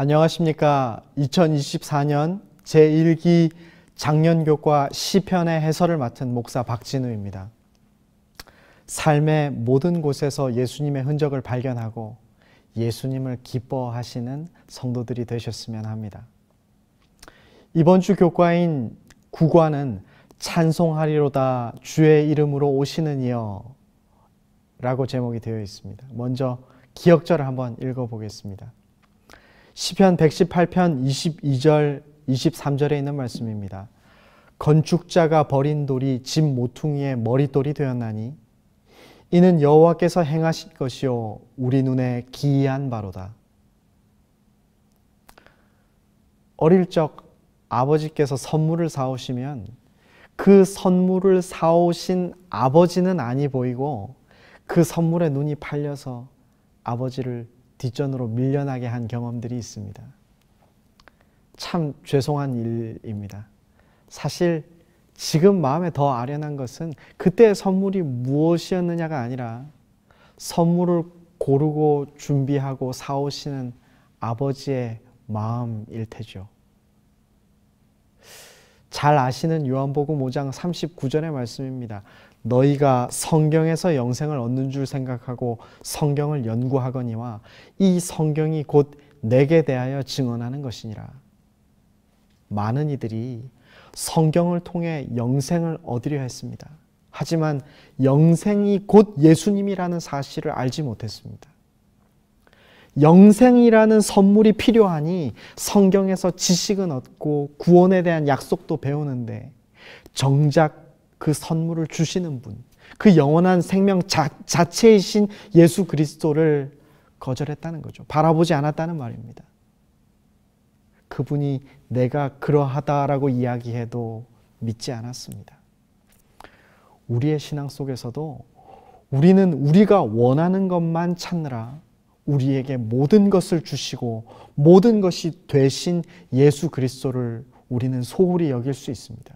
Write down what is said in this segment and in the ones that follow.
안녕하십니까. 2024년 제1기 작년 교과 시편의 해설을 맡은 목사 박진우입니다. 삶의 모든 곳에서 예수님의 흔적을 발견하고 예수님을 기뻐하시는 성도들이 되셨으면 합니다. 이번 주 교과인 9과는 찬송하리로다 주의 이름으로 오시는 이여 라고 제목이 되어 있습니다. 먼저 기억절을 한번 읽어보겠습니다. 시편 118편 22절 23절에 있는 말씀입니다. 건축자가 버린 돌이 집 모퉁이의 머릿돌이 되었나니 이는 여호와께서 행하신 것이요 우리 눈에 기이한 바로다. 어릴 적 아버지께서 선물을 사오시면 그 선물을 사오신 아버지는 아니 보이고 그 선물에 눈이 팔려서 아버지를 뒷전으로 밀려나게 한 경험들이 있습니다. 참 죄송한 일입니다. 사실 지금 마음에 더 아련한 것은 그때의 선물이 무엇이었느냐가 아니라 선물을 고르고 준비하고 사오시는 아버지의 마음일 테죠. 잘 아시는 요한복음 5장 39절의 말씀입니다. 너희가 성경에서 영생을 얻는 줄 생각하고 성경을 연구하거니와 이 성경이 곧 내게 대하여 증언하는 것이니라. 많은 이들이 성경을 통해 영생을 얻으려 했습니다. 하지만 영생이 곧 예수님이라는 사실을 알지 못했습니다. 영생이라는 선물이 필요하니 성경에서 지식은 얻고 구원에 대한 약속도 배우는데 정작 그 선물을 주시는 분, 그 영원한 생명 자, 자체이신 예수 그리스도를 거절했다는 거죠. 바라보지 않았다는 말입니다. 그분이 내가 그러하다라고 이야기해도 믿지 않았습니다. 우리의 신앙 속에서도 우리는 우리가 원하는 것만 찾느라 우리에게 모든 것을 주시고 모든 것이 되신 예수 그리스도를 우리는 소홀히 여길 수 있습니다.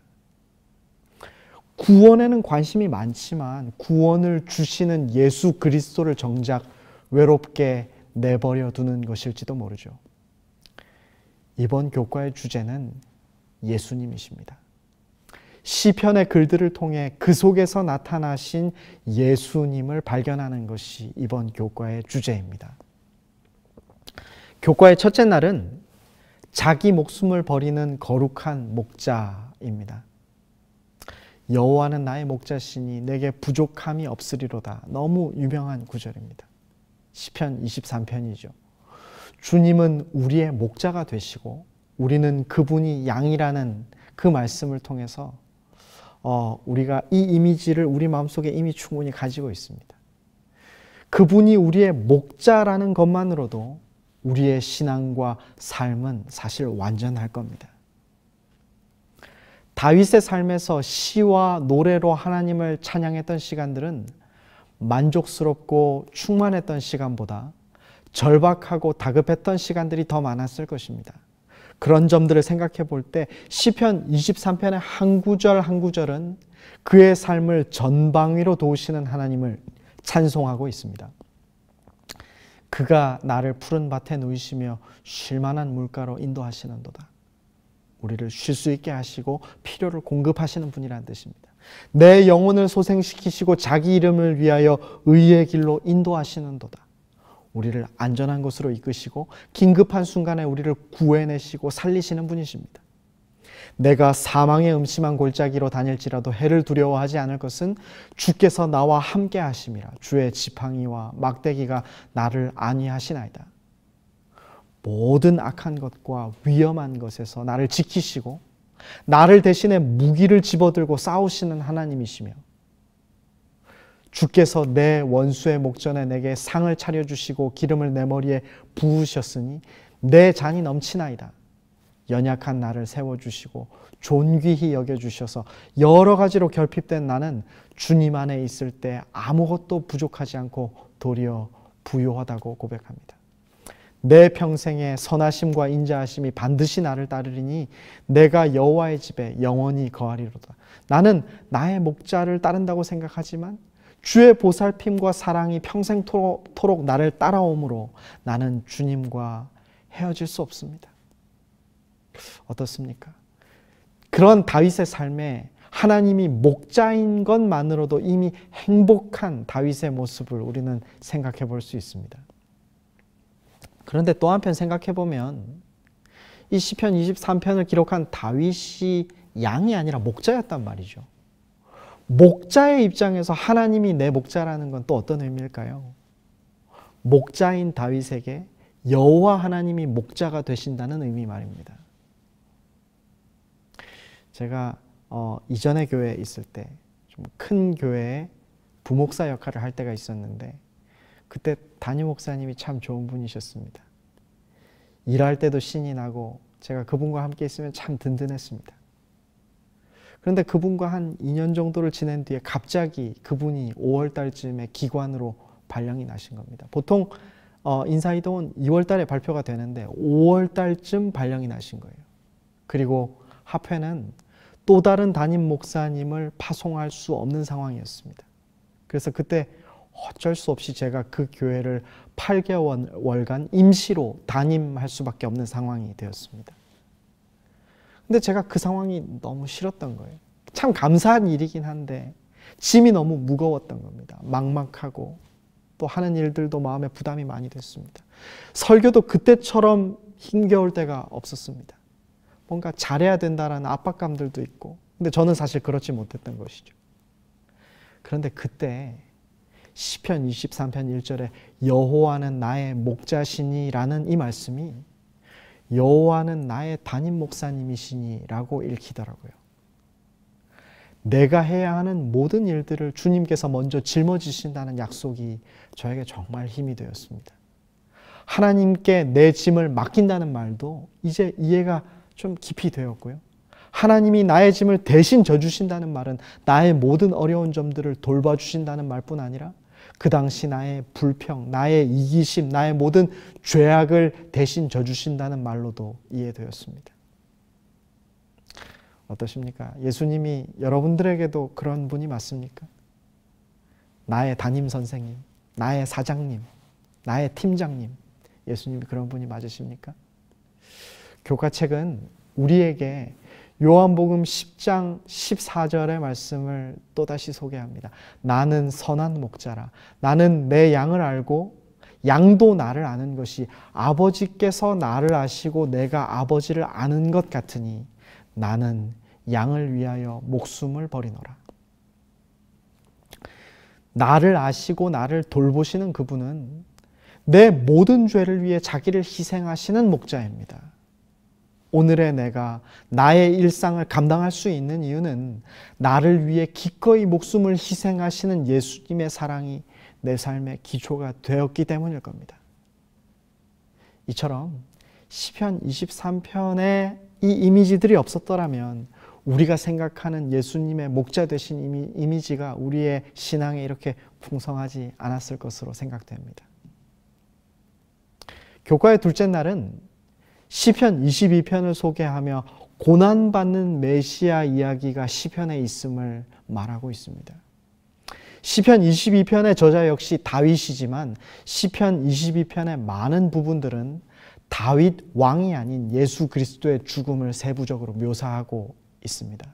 구원에는 관심이 많지만 구원을 주시는 예수 그리스도를 정작 외롭게 내버려 두는 것일지도 모르죠. 이번 교과의 주제는 예수님이십니다. 시편의 글들을 통해 그 속에서 나타나신 예수님을 발견하는 것이 이번 교과의 주제입니다. 교과의 첫째 날은 자기 목숨을 버리는 거룩한 목자입니다. 여호와는 나의 목자시니 내게 부족함이 없으리로다. 너무 유명한 구절입니다. 시편 23편이죠. 주님은 우리의 목자가 되시고 우리는 그분이 양이라는 그 말씀을 통해서 어, 우리가 이 이미지를 우리 마음속에 이미 충분히 가지고 있습니다. 그분이 우리의 목자라는 것만으로도 우리의 신앙과 삶은 사실 완전할 겁니다. 다윗의 삶에서 시와 노래로 하나님을 찬양했던 시간들은 만족스럽고 충만했던 시간보다 절박하고 다급했던 시간들이 더 많았을 것입니다. 그런 점들을 생각해 볼 때 시편 23편의 한 구절 한 구절은 그의 삶을 전방위로 도우시는 하나님을 찬송하고 있습니다. 그가 나를 푸른 밭에 놓이시며 쉴만한 물가로 인도하시는도다. 우리를 쉴 수 있게 하시고 필요를 공급하시는 분이라는 뜻입니다. 내 영혼을 소생시키시고 자기 이름을 위하여 의의 길로 인도하시는도다. 우리를 안전한 곳으로 이끄시고 긴급한 순간에 우리를 구해내시고 살리시는 분이십니다. 내가 사망의 음침한 골짜기로 다닐지라도 해를 두려워하지 않을 것은 주께서 나와 함께 하심이라 주의 지팡이와 막대기가 나를 안위하시나이다. 모든 악한 것과 위험한 것에서 나를 지키시고 나를 대신에 무기를 집어들고 싸우시는 하나님이시며 주께서 내 원수의 목전에 내게 상을 차려주시고 기름을 내 머리에 부으셨으니 내 잔이 넘치나이다. 연약한 나를 세워주시고 존귀히 여겨주셔서 여러 가지로 결핍된 나는 주님 안에 있을 때 아무것도 부족하지 않고 도리어 부요하다고 고백합니다. 내 평생에 선하심과 인자하심이 반드시 나를 따르리니 내가 여호와의 집에 영원히 거하리로다. 나는 나의 목자를 따른다고 생각하지만 주의 보살핌과 사랑이 평생토록 나를 따라오므로 나는 주님과 헤어질 수 없습니다. 어떻습니까? 그런 다윗의 삶에 하나님이 목자인 것만으로도 이미 행복한 다윗의 모습을 우리는 생각해 볼 수 있습니다. 그런데 또 한편 생각해 보면 이 시편 23편을 기록한 다윗이 양이 아니라 목자였단 말이죠. 목자의 입장에서 하나님이 내 목자라는 건 또 어떤 의미일까요? 목자인 다윗에게 여호와 하나님이 목자가 되신다는 의미 말입니다. 제가 어, 이전의 교회에 있을 때큰 교회에 부목사 역할을 할 때가 있었는데 그때 담임 목사님이 참 좋은 분이셨습니다. 일할 때도 신이 나고 제가 그분과 함께 있으면 참 든든했습니다. 그런데 그분과 한 2년 정도를 지낸 뒤에 갑자기 그분이 5월 달쯤에 기관으로 발령이 나신 겁니다. 보통 어, 인사이동은 2월 달에 발표가 되는데 5월 달쯤 발령이 나신 거예요. 그리고 합회는 또 다른 담임 목사님을 파송할 수 없는 상황이었습니다. 그래서 그때 어쩔 수 없이 제가 그 교회를 8개월간 임시로 담임할 수밖에 없는 상황이 되었습니다. 근데 제가 그 상황이 너무 싫었던 거예요. 참 감사한 일이긴 한데 짐이 너무 무거웠던 겁니다. 막막하고 또 하는 일들도 마음에 부담이 많이 됐습니다. 설교도 그때처럼 힘겨울 때가 없었습니다. 뭔가 잘해야 된다라는 압박감들도 있고 근데 저는 사실 그렇지 못했던 것이죠. 그런데 그때 시편 23편 1절에 여호와는 나의 목자시니라는 이 말씀이 여호와는 나의 담임 목사님이시니라고 읽히더라고요. 내가 해야 하는 모든 일들을 주님께서 먼저 짊어지신다는 약속이 저에게 정말 힘이 되었습니다. 하나님께 내 짐을 맡긴다는 말도 이제 이해가 좀 깊이 되었고요. 하나님이 나의 짐을 대신 져주신다는 말은 나의 모든 어려운 점들을 돌봐주신다는 말뿐 아니라 그 당시 나의 불평, 나의 이기심, 나의 모든 죄악을 대신 져주신다는 말로도 이해되었습니다. 어떠십니까? 예수님이 여러분들에게도 그런 분이 맞습니까? 나의 담임 선생님, 나의 사장님, 나의 팀장님, 예수님이 그런 분이 맞으십니까? 교과책은 우리에게 요한복음 10장 14절의 말씀을 또다시 소개합니다. 나는 선한 목자라. 나는 내 양을 알고 양도 나를 아는 것이 아버지께서 나를 아시고 내가 아버지를 아는 것 같으니 나는 양을 위하여 목숨을 버리노라. 나를 아시고 나를 돌보시는 그분은 내 모든 죄를 위해 자기를 희생하시는 목자입니다. 오늘의 내가 나의 일상을 감당할 수 있는 이유는 나를 위해 기꺼이 목숨을 희생하시는 예수님의 사랑이 내 삶의 기초가 되었기 때문일 겁니다. 이처럼 시편 23편에 이 이미지들이 없었더라면 우리가 생각하는 예수님의 목자 되신 이미지가 우리의 신앙에 이렇게 풍성하지 않았을 것으로 생각됩니다. 교과의 둘째 날은 시편 22편을 소개하며 고난받는 메시아 이야기가 시편에 있음을 말하고 있습니다. 시편 22편의 저자 역시 다윗이지만 시편 22편의 많은 부분들은 다윗 왕이 아닌 예수 그리스도의 죽음을 세부적으로 묘사하고 있습니다.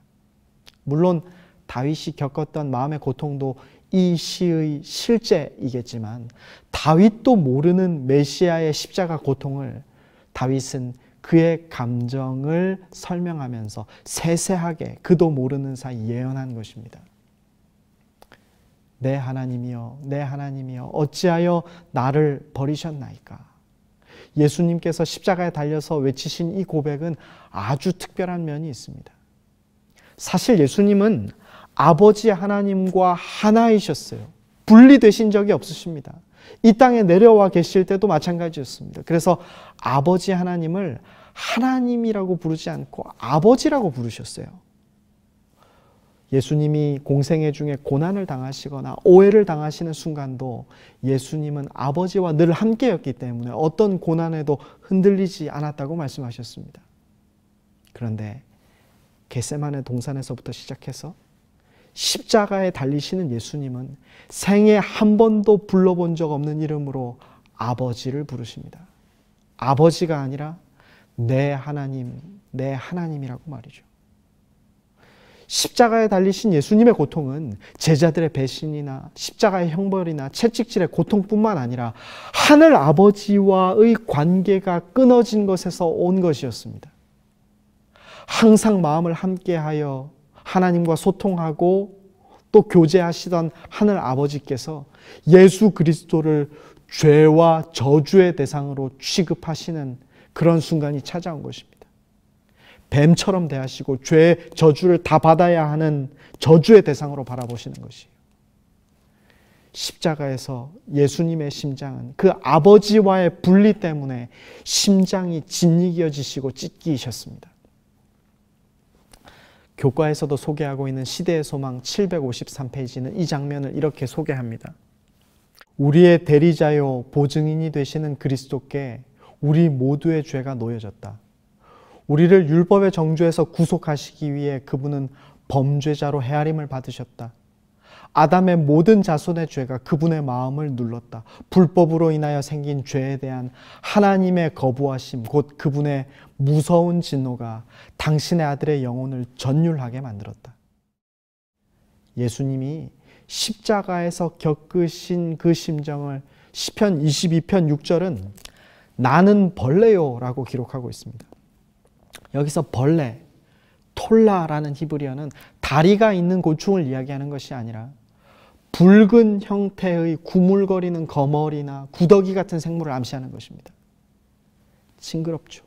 물론 다윗이 겪었던 마음의 고통도 이 시의 실제이겠지만 다윗도 모르는 메시아의 십자가 고통을 다윗은 그의 감정을 설명하면서 세세하게 그도 모르는 사이 예언한 것입니다. 내 하나님이여, 내 하나님이여, 어찌하여 나를 버리셨나이까? 예수님께서 십자가에 달려서 외치신 이 고백은 아주 특별한 면이 있습니다. 사실 예수님은 아버지 하나님과 하나이셨어요. 분리되신 적이 없으십니다. 이 땅에 내려와 계실 때도 마찬가지였습니다. 그래서 아버지 하나님을 하나님이라고 부르지 않고 아버지라고 부르셨어요. 예수님이 공생애 중에 고난을 당하시거나 오해를 당하시는 순간도 예수님은 아버지와 늘 함께였기 때문에 어떤 고난에도 흔들리지 않았다고 말씀하셨습니다. 그런데 겟세만의 동산에서부터 시작해서 십자가에 달리시는 예수님은 생애 한 번도 불러본 적 없는 이름으로 아버지를 부르십니다. 아버지가 아니라 내 하나님, 내 하나님이라고 말이죠. 십자가에 달리신 예수님의 고통은 제자들의 배신이나 십자가의 형벌이나 채찍질의 고통뿐만 아니라 하늘 아버지와의 관계가 끊어진 것에서 온 것이었습니다. 항상 마음을 함께하여 하나님과 소통하고 또 교제하시던 하늘 아버지께서 예수 그리스도를 죄와 저주의 대상으로 취급하시는 그런 순간이 찾아온 것입니다. 뱀처럼 대하시고 죄 저주를 다 받아야 하는 저주의 대상으로 바라보시는 것이에요. 십자가에서 예수님의 심장은 그 아버지와의 분리 때문에 심장이 짓이겨지시고 찢기셨습니다. 교과에서도 소개하고 있는 시대의 소망 753페이지는 이 장면을 이렇게 소개합니다. 우리의 대리자요 보증인이 되시는 그리스도께 우리 모두의 죄가 놓여졌다. 우리를 율법의 정죄에서 구속하시기 위해 그분은 범죄자로 헤아림을 받으셨다. 아담의 모든 자손의 죄가 그분의 마음을 눌렀다. 불법으로 인하여 생긴 죄에 대한 하나님의 거부하심, 곧 그분의 무서운 진노가 당신의 아들의 영혼을 전율하게 만들었다. 예수님이 십자가에서 겪으신 그 심정을 1 0편 22편 6절은 나는 벌레요라고 기록하고 있습니다. 여기서 벌레 톨라라는 히브리어는 다리가 있는 곤충을 이야기하는 것이 아니라 붉은 형태의 구물거리는 거머리나 구더기 같은 생물을 암시하는 것입니다. 징그럽죠.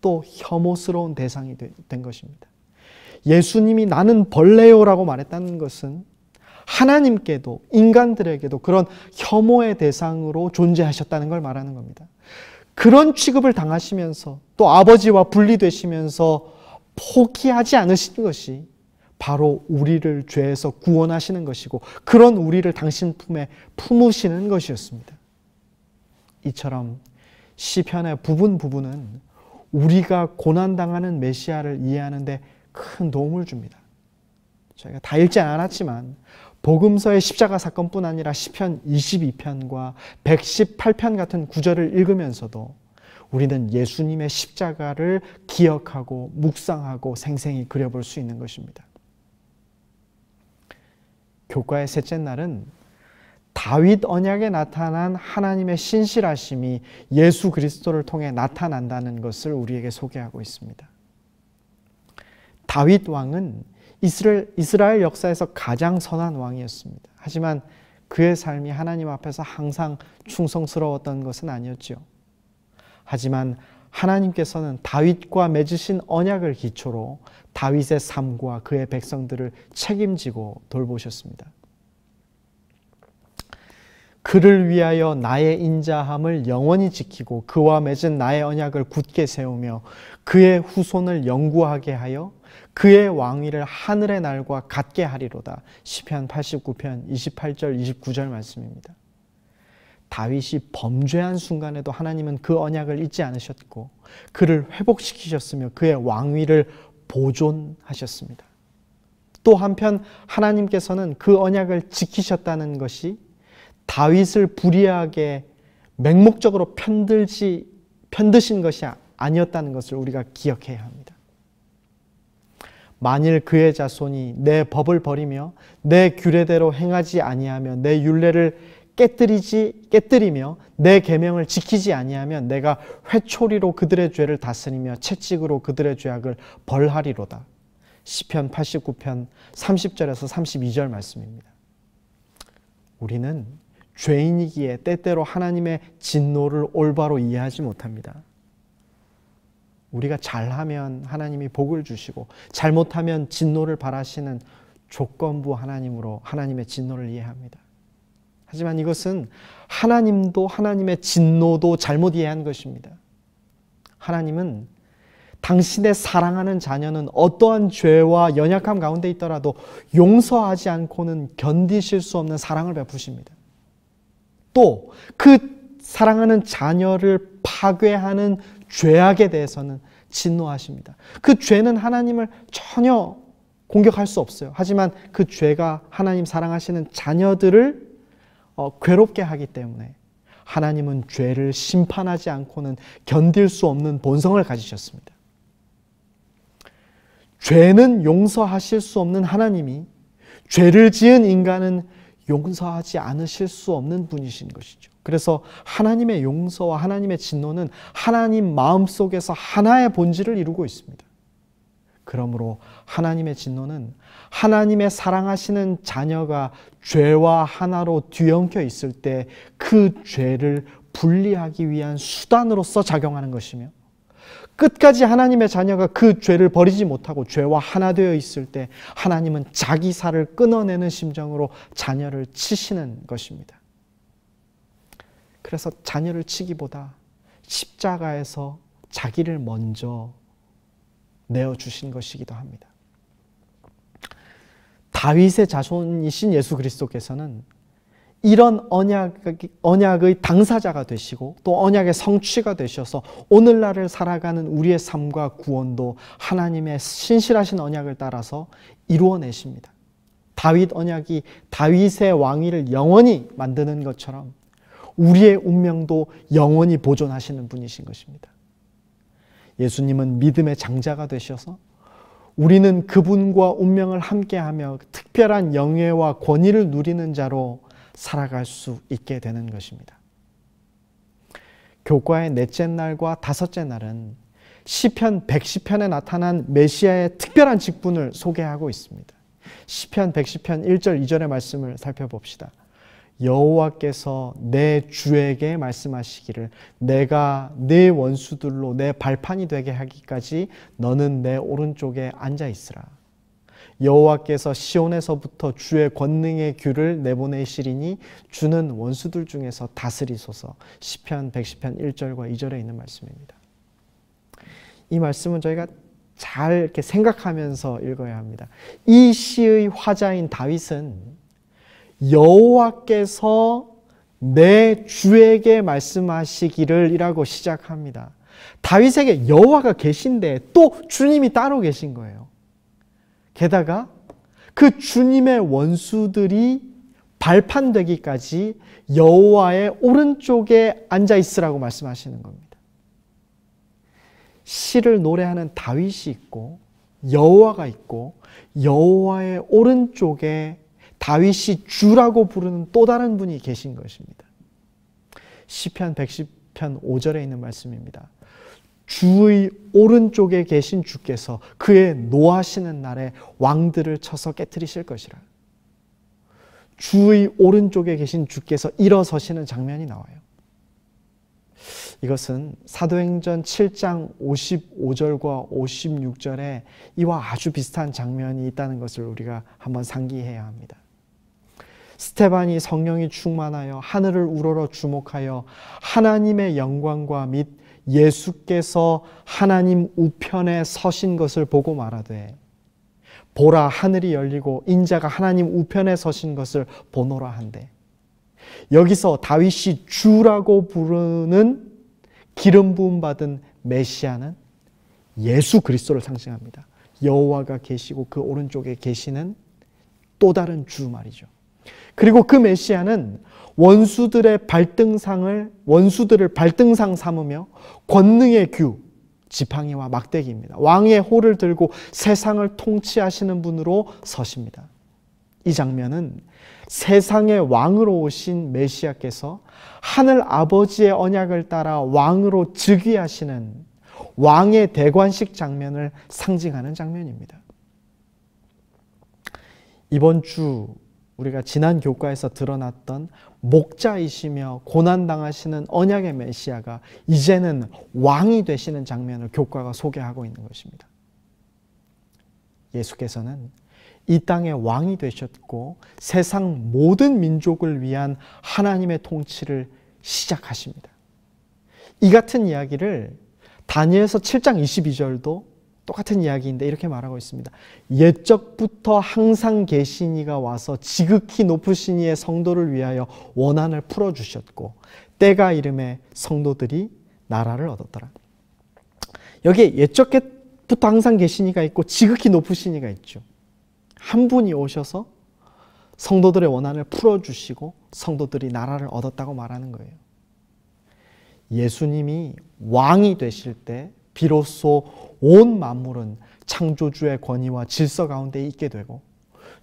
또 혐오스러운 대상이 된 것입니다. 예수님이 나는 벌레요라고 말했다는 것은 하나님께도 인간들에게도 그런 혐오의 대상으로 존재하셨다는 걸 말하는 겁니다. 그런 취급을 당하시면서 또 아버지와 분리되시면서 포기하지 않으시는 것이 바로 우리를 죄에서 구원하시는 것이고 그런 우리를 당신 품에 품으시는 것이었습니다. 이처럼 시편의 부분 부분은 우리가 고난당하는 메시아를 이해하는데 큰 도움을 줍니다. 저희가 다 읽지 않았지만 복음서의 십자가 사건뿐 아니라 시편 22편과 118편 같은 구절을 읽으면서도 우리는 예수님의 십자가를 기억하고 묵상하고 생생히 그려볼 수 있는 것입니다. 교과의 셋째 날은 다윗 언약에 나타난 하나님의 신실하심이 예수 그리스도를 통해 나타난다는 것을 우리에게 소개하고 있습니다. 다윗 왕은 이스라엘, 이스라엘 역사에서 가장 선한 왕이었습니다. 하지만 그의 삶이 하나님 앞에서 항상 충성스러웠던 것은 아니었지 하지만 하나님께서는 다윗과 맺으신 언약을 기초로 다윗의 삶과 그의 백성들을 책임지고 돌보셨습니다. 그를 위하여 나의 인자함을 영원히 지키고 그와 맺은 나의 언약을 굳게 세우며 그의 후손을 영구하게 하여 그의 왕위를 하늘의 날과 같게 하리로다. 시편 89편 28절 29절 말씀입니다. 다윗이 범죄한 순간에도 하나님은 그 언약을 잊지 않으셨고 그를 회복시키셨으며 그의 왕위를 보존하셨습니다. 또 한편 하나님께서는 그 언약을 지키셨다는 것이 다윗을 불의하게 맹목적으로 편들지 편드신 것이 아니었다는 것을 우리가 기억해야 합니다. 만일 그의 자손이 내 법을 버리며 내 규례대로 행하지 아니하며 내 율례를 깨뜨리지 깨뜨리며 내 계명을 지키지 아니하면 내가 회초리로 그들의 죄를 다스리며 채찍으로 그들의 죄악을 벌하리로다. 시편 89편 30절에서 32절 말씀입니다. 우리는 죄인이기에 때때로 하나님의 진노를 올바로 이해하지 못합니다. 우리가 잘하면 하나님이 복을 주시고 잘못하면 진노를 바라시는 조건부 하나님으로 하나님의 진노를 이해합니다. 하지만 이것은 하나님도 하나님의 진노도 잘못 이해한 것입니다. 하나님은 당신의 사랑하는 자녀는 어떠한 죄와 연약함 가운데 있더라도 용서하지 않고는 견디실 수 없는 사랑을 베푸십니다. 또 그 사랑하는 자녀를 파괴하는 죄악에 대해서는 진노하십니다. 그 죄는 하나님을 전혀 공격할 수 없어요. 하지만 그 죄가 하나님 사랑하시는 자녀들을 어, 괴롭게 하기 때문에 하나님은 죄를 심판하지 않고는 견딜 수 없는 본성을 가지셨습니다. 죄는 용서하실 수 없는 하나님이 죄를 지은 인간은 용서하지 않으실 수 없는 분이신 것이죠. 그래서 하나님의 용서와 하나님의 진노는 하나님 마음 속에서 하나의 본질을 이루고 있습니다. 그러므로 하나님의 진노는 하나님의 사랑하시는 자녀가 죄와 하나로 뒤엉켜 있을 때 그 죄를 분리하기 위한 수단으로서 작용하는 것이며 끝까지 하나님의 자녀가 그 죄를 버리지 못하고 죄와 하나 되어 있을 때 하나님은 자기 살을 끊어내는 심정으로 자녀를 치시는 것입니다. 그래서 자녀를 치기보다 십자가에서 자기를 먼저 내어 주신 것이기도 합니다. 다윗의 자손이신 예수 그리스도께서는 이런 언약, 언약의 당사자가 되시고 또 언약의 성취가 되셔서 오늘날을 살아가는 우리의 삶과 구원도 하나님의 신실하신 언약을 따라서 이루어내십니다. 다윗 언약이 다윗의 왕위를 영원히 만드는 것처럼 우리의 운명도 영원히 보존하시는 분이신 것입니다. 예수님은 믿음의 장자가 되셔서 우리는 그분과 운명을 함께하며 특별한 영예와 권위를 누리는 자로 살아갈 수 있게 되는 것입니다. 교과의 넷째 날과 다섯째 날은 시편 110편에 나타난 메시아의 특별한 직분을 소개하고 있습니다. 시편 110편 1절 2절의 말씀을 살펴봅시다. 여호와께서 내 주에게 말씀하시기를 내가 네 원수들로 내 발판이 되게 하기까지 너는 내 오른쪽에 앉아 있으라. 여호와께서 시온에서부터 주의 권능의 규를 내보내시리니 주는 원수들 중에서 다스리소서. 시편 110편 1절과 2절에 있는 말씀입니다. 이 말씀은 저희가 잘 이렇게 생각하면서 읽어야 합니다. 이 시의 화자인 다윗은 여호와께서 내 주에게 말씀하시기를이라고 시작합니다. 다윗에게 여호와가 계신데 또 주님이 따로 계신 거예요. 게다가 그 주님의 원수들이 발판되기까지 여호와의 오른쪽에 앉아 있으라고 말씀하시는 겁니다. 시를 노래하는 다윗이 있고 여호와가 있고 여호와의 오른쪽에 다윗이 주라고 부르는 또 다른 분이 계신 것입니다. 시편 110편 5절에 있는 말씀입니다. 주의 오른쪽에 계신 주께서 그의 노하시는 날에 왕들을 쳐서 깨뜨리실 것이라. 주의 오른쪽에 계신 주께서 일어서시는 장면이 나와요. 이것은 사도행전 7장 55절과 56절에 이와 아주 비슷한 장면이 있다는 것을 우리가 한번 상기해야 합니다. 스테반이 성령이 충만하여 하늘을 우러러 주목하여 하나님의 영광과 및 예수께서 하나님 우편에 서신 것을 보고 말하되 보라 하늘이 열리고 인자가 하나님 우편에 서신 것을 보노라 한대 여기서 다윗이 주라고 부르는 기름 부음 받은 메시아는 예수 그리스도를 상징합니다. 여호와가 계시고 그 오른쪽에 계시는 또 다른 주 말이죠. 그리고 그 메시아는 원수들의 발등상을 원수들을 발등상 삼으며 권능의 규 지팡이와 막대기입니다. 왕의 호를 들고 세상을 통치하시는 분으로 서십니다. 이 장면은 세상의 왕으로 오신 메시아께서 하늘 아버지의 언약을 따라 왕으로 즉위하시는 왕의 대관식 장면을 상징하는 장면입니다. 이번 주 우리가 지난 교과에서 드러났던 목자이시며 고난당하시는 언약의 메시아가 이제는 왕이 되시는 장면을 교과가 소개하고 있는 것입니다. 예수께서는 이 땅의 왕이 되셨고 세상 모든 민족을 위한 하나님의 통치를 시작하십니다. 이 같은 이야기를 다니엘서 7장 22절도 똑같은 이야기인데 이렇게 말하고 있습니다. 옛적부터 항상 계신 이가 와서 지극히 높으신 이의 성도를 위하여 원한을 풀어주셨고 때가 이름에 성도들이 나라를 얻었더라. 여기에 옛적부터 항상 계신 이가 있고 지극히 높으신 이가 있죠. 한 분이 오셔서 성도들의 원한을 풀어주시고 성도들이 나라를 얻었다고 말하는 거예요. 예수님이 왕이 되실 때 비로소 온 만물은 창조주의 권위와 질서 가운데 있게 되고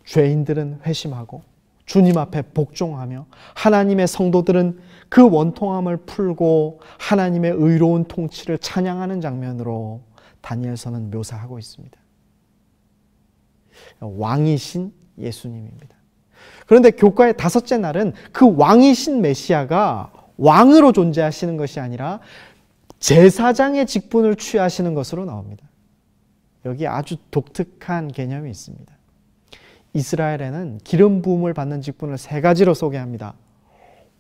죄인들은 회심하고 주님 앞에 복종하며 하나님의 성도들은 그 원통함을 풀고 하나님의 의로운 통치를 찬양하는 장면으로 다니엘서는 묘사하고 있습니다. 왕이신 예수님입니다. 그런데 교과의 다섯째 날은 그 왕이신 메시아가 왕으로 존재하시는 것이 아니라 제사장의 직분을 취하시는 것으로 나옵니다. 여기 아주 독특한 개념이 있습니다. 이스라엘에는 기름 부음을 받는 직분을 세 가지로 소개합니다.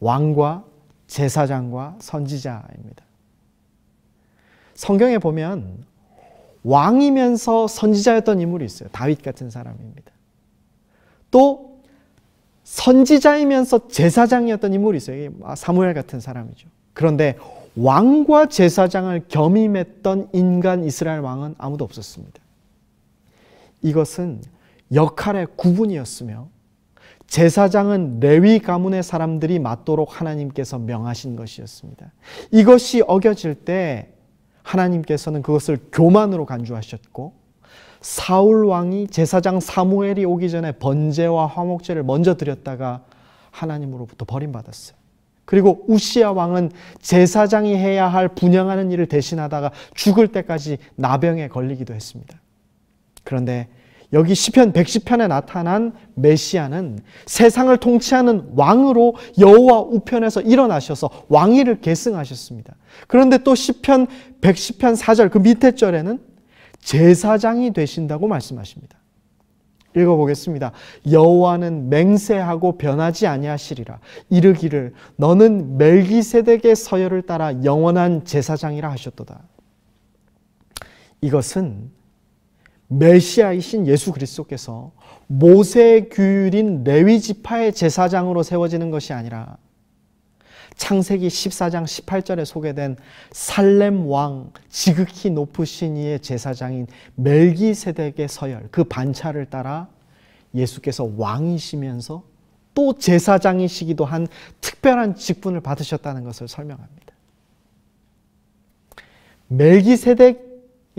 왕과 제사장과 선지자입니다. 성경에 보면 왕이면서 선지자였던 인물이 있어요. 다윗 같은 사람입니다. 또 선지자이면서 제사장이었던 인물이 있어요. 사무엘 같은 사람이죠. 그런데 왕과 제사장을 겸임했던 인간 이스라엘 왕은 아무도 없었습니다. 이것은 역할의 구분이었으며 제사장은 레위 가문의 사람들이 맡도록 하나님께서 명하신 것이었습니다. 이것이 어겨질 때 하나님께서는 그것을 교만으로 간주하셨고 사울 왕이 제사장 사무엘이 오기 전에 번제와 화목제를 먼저 드렸다가 하나님으로부터 버림받았어요. 그리고 우시아 왕은 제사장이 해야 할 분양하는 일을 대신하다가 죽을 때까지 나병에 걸리기도 했습니다. 그런데 여기 시편 110편에 나타난 메시아는 세상을 통치하는 왕으로 여호와 우편에서 일어나셔서 왕위를 계승하셨습니다. 그런데 또 시편 110편 4절 그 밑에 절에는 제사장이 되신다고 말씀하십니다. 읽어보겠습니다. 여호와는 맹세하고 변하지 아니하시리라. 이르기를 너는 멜기세덱의 서열을 따라 영원한 제사장이라 하셨도다. 이것은 메시아이신 예수 그리스도께서 모세 규율인 레위 지파의 제사장으로 세워지는 것이 아니라 창세기 14장 18절에 소개된 살렘 왕 지극히 높으신 이의 제사장인 멜기세덱의 서열 그 반차를 따라 예수께서 왕이시면서 또 제사장이시기도 한 특별한 직분을 받으셨다는 것을 설명합니다. 멜기세덱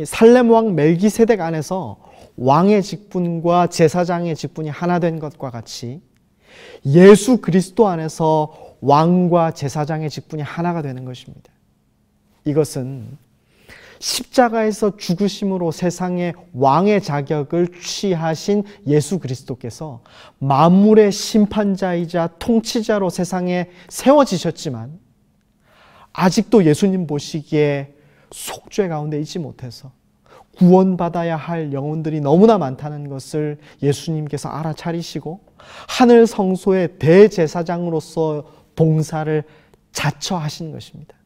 살렘 왕 멜기세덱 안에서 왕의 직분과 제사장의 직분이 하나 된 것과 같이 예수 그리스도 안에서 왕과 제사장의 직분이 하나가 되는 것입니다. 이것은 십자가에서 죽으심으로 세상의 왕의 자격을 취하신 예수 그리스도께서 만물의 심판자이자 통치자로 세상에 세워지셨지만 아직도 예수님 보시기에 속죄 가운데 있지 못해서 구원받아야 할 영혼들이 너무나 많다는 것을 예수님께서 알아차리시고 하늘 성소의 대제사장으로서 봉사를 자처하신 것입니다.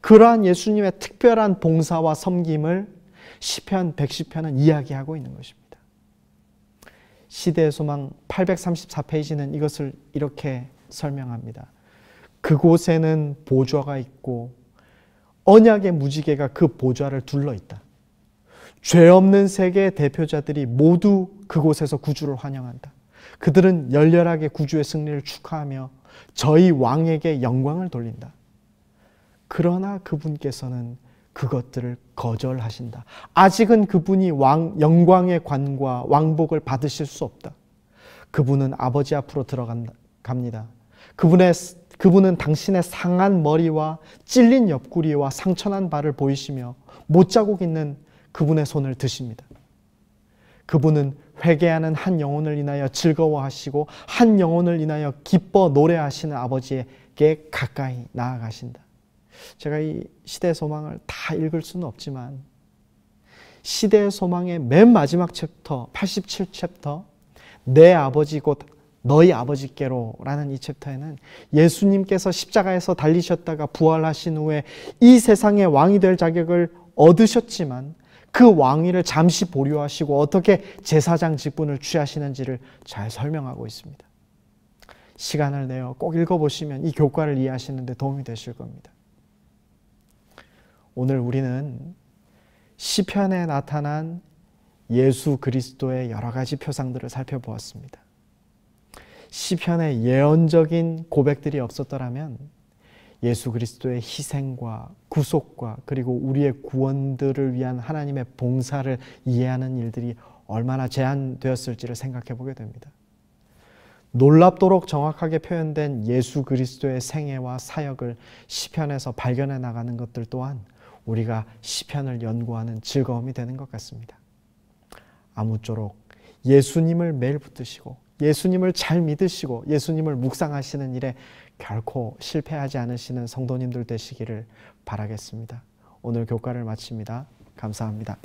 그러한 예수님의 특별한 봉사와 섬김을 시편 110편은 이야기하고 있는 것입니다. 시대의 소망 834페이지는 이것을 이렇게 설명합니다. 그곳에는 보좌가 있고 언약의 무지개가 그 보좌를 둘러 있다. 죄 없는 세계의 대표자들이 모두 그곳에서 구주를 환영한다. 그들은 열렬하게 구주의 승리를 축하하며 저희 왕에게 영광을 돌린다. 그러나 그분께서는 그것들을 거절하신다. 아직은 그분이 왕, 영광의 관과 왕복을 받으실 수 없다. 그분은 아버지 앞으로 들어갑니다. 그분의, 그분은 당신의 상한 머리와 찔린 옆구리와 상처난 발을 보이시며 못자국 있는 그분의 손을 드십니다. 그분은 회개하는 한 영혼을 인하여 즐거워하시고 한 영혼을 인하여 기뻐 노래하시는 아버지에게 가까이 나아가신다. 제가 이 시대 소망을 다 읽을 수는 없지만 시대 소망의 맨 마지막 챕터 87챕터 내 아버지 곧 너희 아버지께로 라는 이 챕터에는 예수님께서 십자가에서 달리셨다가 부활하신 후에 이 세상의 왕이 될 자격을 얻으셨지만 그 왕위를 잠시 보류하시고 어떻게 제사장 직분을 취하시는지를 잘 설명하고 있습니다. 시간을 내어 꼭 읽어보시면 이 교과를 이해하시는데 도움이 되실 겁니다. 오늘 우리는 시편에 나타난 예수 그리스도의 여러 가지 표상들을 살펴보았습니다. 시편의 예언적인 고백들이 없었더라면 예수 그리스도의 희생과 구속과 그리고 우리의 구원들을 위한 하나님의 봉사를 이해하는 일들이 얼마나 제한되었을지를 생각해 보게 됩니다. 놀랍도록 정확하게 표현된 예수 그리스도의 생애와 사역을 시편에서 발견해 나가는 것들 또한 우리가 시편을 연구하는 즐거움이 되는 것 같습니다. 아무쪼록 예수님을 매일 붙드시고 예수님을 잘 믿으시고 예수님을 묵상하시는 일에 결코 실패하지 않으시는 성도님들 되시기를 바라겠습니다. 오늘 교과를 마칩니다. 감사합니다.